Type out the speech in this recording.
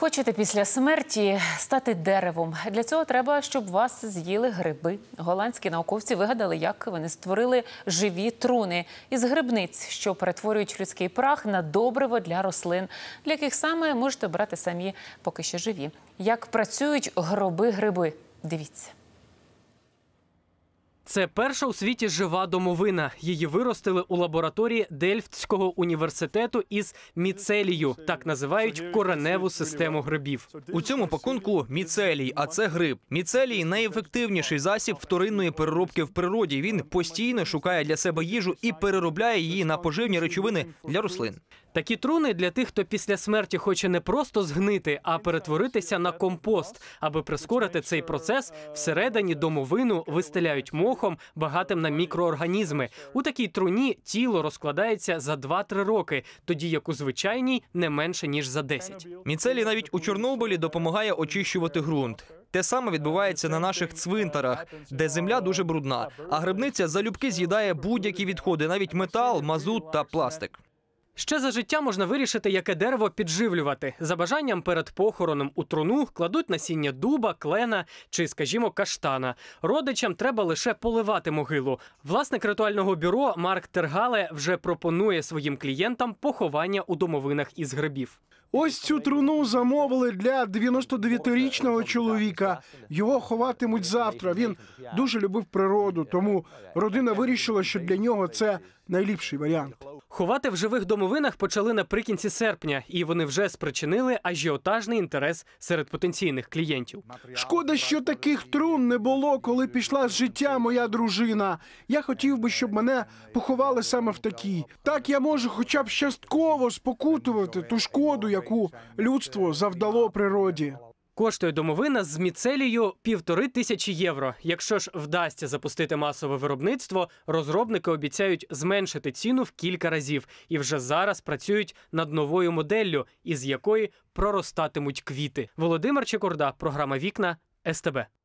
Хочете після смерті стати деревом. Для цього треба, щоб вас з'їли гриби. Голландські науковці вигадали, як вони створили живі труни із грибниць, що перетворюють людський прах на добриво для рослин, для яких саме можете брати самі поки що живі. Як працюють гроби гриби? Дивіться. Це перша у світі жива домовина. Її виростили у лабораторії Дельфтського університету із міцелію. Так називають кореневу систему грибів. У цьому пакунку міцелій, а це гриб. Міцелій найефективніший засіб вторинної переробки в природі. Він постійно шукає для себе їжу і переробляє її на поживні речовини для рослин. Такі труни для тих, хто після смерті хоче не просто згнити, а перетворитися на компост, аби прискорити цей процес. Всередині домовину вистеляють мох горіхом, багатим на мікроорганізми. У такій труні тіло розкладається за 2-3 роки, тоді як у звичайній не менше ніж за 10. Міцелі навіть у Чорнобилі допомагає очищувати ґрунт. Те саме відбувається на наших цвинтарах, де земля дуже брудна, а грибниця залюбки з'їдає будь-які відходи, навіть метал, мазут та пластик. Ще за життя можна вирішити, яке дерево підживлювати. За бажанням перед похороном у труну кладуть насіння дуба, клена чи, скажімо, каштана. Родичам треба лише поливати могилу. Власник ритуального бюро Марк Тергале вже пропонує своїм клієнтам поховання у домовинах із грибів. Ось цю труну замовили для 99-річного чоловіка. Його ховатимуть завтра. Він дуже любив природу, тому родина вирішила, що для нього це найліпший варіант. Ховати в живих домовинах почали наприкінці серпня, і вони вже спричинили ажіотажний інтерес серед потенційних клієнтів. Шкода, що таких трун не було, коли пішла з життя моя дружина. Я хотів би, щоб мене поховали саме в такій. Так я можу, хоча б частково спокутувати ту шкоду яку людство завдало природі. Коштує домовина з міцелію півтори тисячі євро. Якщо ж вдасться запустити масове виробництво, розробники обіцяють зменшити ціну в кілька разів і вже зараз працюють над новою моделлю, із якої проростатимуть квіти. Володимир Чекорда, програма Вікна СТБ.